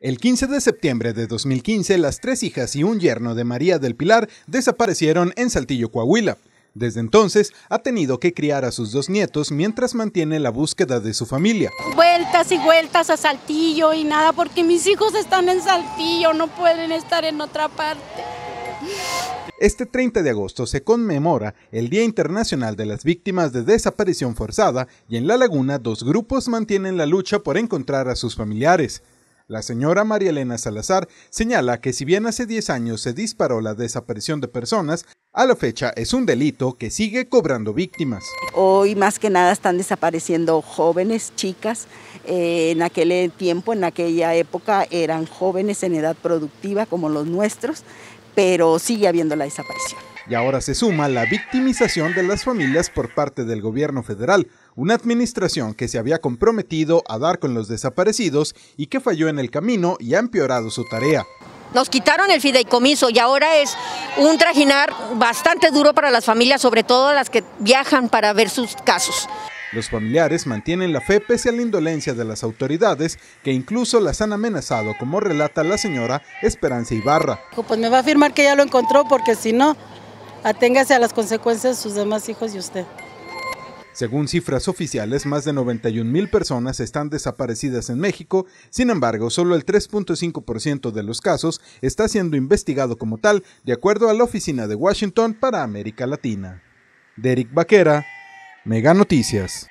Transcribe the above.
El 15 de septiembre de 2015, las tres hijas y un yerno de María del Pilar desaparecieron en Saltillo, Coahuila. Desde entonces ha tenido que criar a sus dos nietos mientras mantiene la búsqueda de su familia. Vueltas y vueltas a Saltillo y nada, porque mis hijos están en Saltillo, no pueden estar en otra parte. Este 30 de agosto se conmemora el Día Internacional de las Víctimas de Desaparición Forzada y en La Laguna dos grupos mantienen la lucha por encontrar a sus familiares. La señora María Elena Salazar señala que si bien hace 10 años se disparó la desaparición de personas, a la fecha es un delito que sigue cobrando víctimas. Hoy más que nada están desapareciendo jóvenes, chicas. Eh, en aquel tiempo, en aquella época, eran jóvenes en edad productiva como los nuestros, pero sigue habiendo la desaparición. Y ahora se suma la victimización de las familias por parte del gobierno federal, una administración que se había comprometido a dar con los desaparecidos y que falló en el camino y ha empeorado su tarea. Nos quitaron el fideicomiso y ahora es un trajinar bastante duro para las familias, sobre todo las que viajan para ver sus casos. Los familiares mantienen la fe pese a la indolencia de las autoridades, que incluso las han amenazado, como relata la señora Esperanza Ibarra. Pues me va a afirmar que ya lo encontró, porque si no, aténgase a las consecuencias de sus demás hijos y usted. Según cifras oficiales, más de 91 mil personas están desaparecidas en México. Sin embargo, solo el 3.5% de los casos está siendo investigado como tal, de acuerdo a la Oficina de Washington para América Latina. Derek Baquera, Mega Noticias.